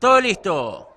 Todo listo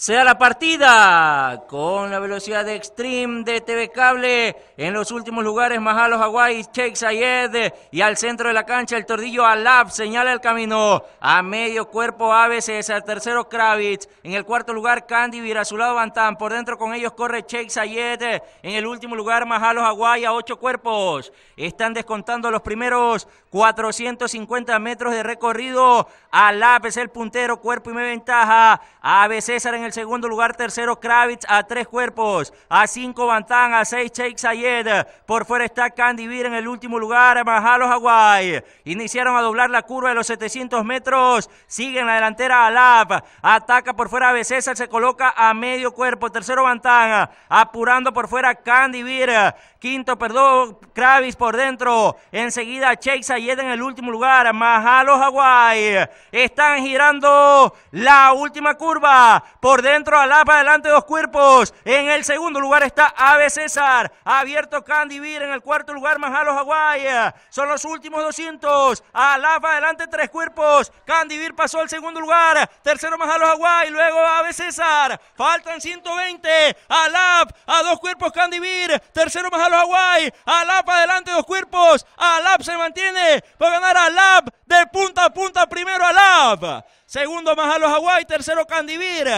se la partida con la velocidad de Extreme de TV Cable. En los últimos lugares, Majalos, Hawaii, Chek Sayed y al centro de la cancha el tordillo Alab señala el camino. A medio cuerpo Abe César tercero Kravitz. En el cuarto lugar, Candy Virazulado, Bantam. Por dentro con ellos corre Chek Sayed. En el último lugar, Majalos, Hawaii a ocho cuerpos. Están descontando los primeros 450 metros de recorrido. Alab es el puntero, cuerpo y me ventaja. Abe César en el segundo lugar. Tercero, Kravitz a tres cuerpos. A cinco, Bantan. A seis, Shake Sayed. Por fuera está Candy Candivir en el último lugar. Mahalo, Hawaii. Iniciaron a doblar la curva de los 700 metros. Sigue en la delantera Alab. Ataca por fuera Becesa. Se coloca a medio cuerpo. Tercero, Bantan. Apurando por fuera Candy Candivir. Quinto, perdón, Kravitz por dentro. Enseguida, shake Sayed en el último lugar. Mahalo, Hawaii. Están girando la última curva. Por dentro Alapa, adelante dos cuerpos. En el segundo lugar está Ave César. Abierto Candivir. En el cuarto lugar majalos Hawái. Son los últimos 200. Alapa, adelante tres cuerpos. Candivir pasó al segundo lugar. Tercero Majalo Hawái. Luego Ave César. Faltan 120. Alapa a dos cuerpos Candivir, tercero más a los Hawái, Alap adelante dos cuerpos, Alap se mantiene, va a ganar Alap de punta a punta, primero Alap, segundo más a los Hawái, tercero Candivir,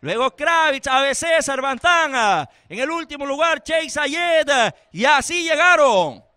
luego Kravitz, ABC, Cervantana, en el último lugar Chase Ayed, y así llegaron.